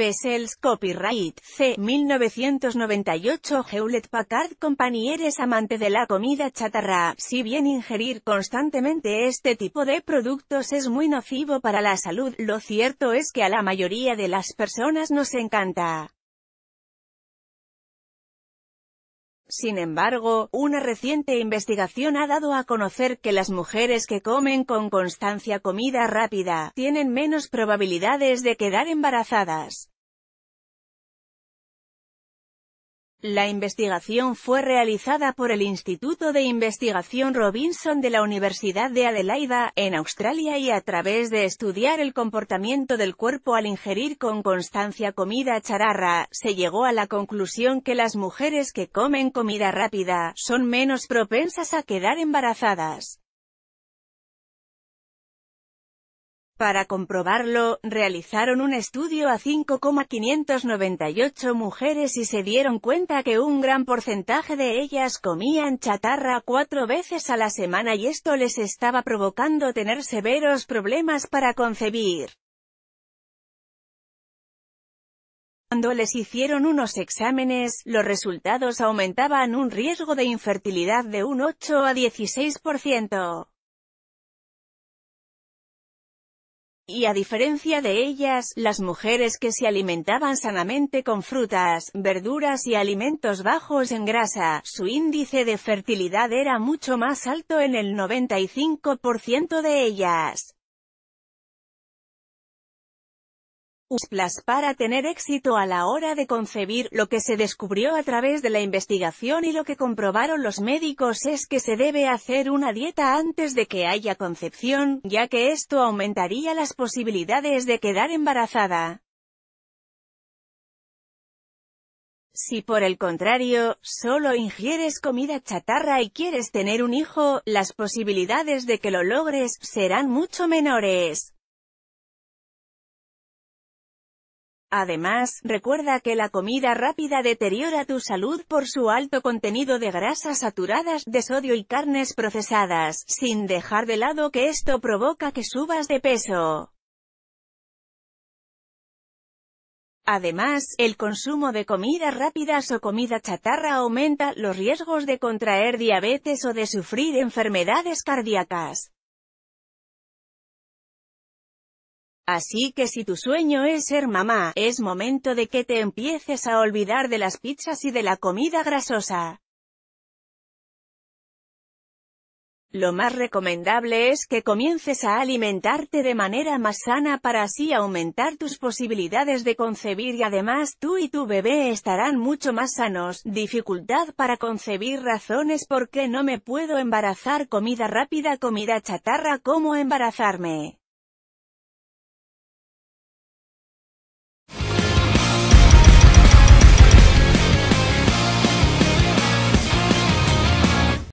Besells Copyright C. 1998 Hewlett-Packard Company eres amante de la comida chatarra, si bien ingerir constantemente este tipo de productos es muy nocivo para la salud, lo cierto es que a la mayoría de las personas nos encanta. Sin embargo, una reciente investigación ha dado a conocer que las mujeres que comen con constancia comida rápida, tienen menos probabilidades de quedar embarazadas. La investigación fue realizada por el Instituto de Investigación Robinson de la Universidad de Adelaida, en Australia y a través de estudiar el comportamiento del cuerpo al ingerir con constancia comida chararra, se llegó a la conclusión que las mujeres que comen comida rápida, son menos propensas a quedar embarazadas. Para comprobarlo, realizaron un estudio a 5,598 mujeres y se dieron cuenta que un gran porcentaje de ellas comían chatarra cuatro veces a la semana y esto les estaba provocando tener severos problemas para concebir. Cuando les hicieron unos exámenes, los resultados aumentaban un riesgo de infertilidad de un 8 a 16%. y a diferencia de ellas, las mujeres que se alimentaban sanamente con frutas, verduras y alimentos bajos en grasa, su índice de fertilidad era mucho más alto en el 95% de ellas. USPLAS para tener éxito a la hora de concebir, lo que se descubrió a través de la investigación y lo que comprobaron los médicos es que se debe hacer una dieta antes de que haya concepción, ya que esto aumentaría las posibilidades de quedar embarazada. Si por el contrario, solo ingieres comida chatarra y quieres tener un hijo, las posibilidades de que lo logres, serán mucho menores. Además, recuerda que la comida rápida deteriora tu salud por su alto contenido de grasas saturadas, de sodio y carnes procesadas, sin dejar de lado que esto provoca que subas de peso. Además, el consumo de comidas rápidas o comida chatarra aumenta los riesgos de contraer diabetes o de sufrir enfermedades cardíacas. Así que si tu sueño es ser mamá, es momento de que te empieces a olvidar de las pizzas y de la comida grasosa. Lo más recomendable es que comiences a alimentarte de manera más sana para así aumentar tus posibilidades de concebir y además tú y tu bebé estarán mucho más sanos. Dificultad para concebir razones por qué no me puedo embarazar comida rápida comida chatarra cómo embarazarme.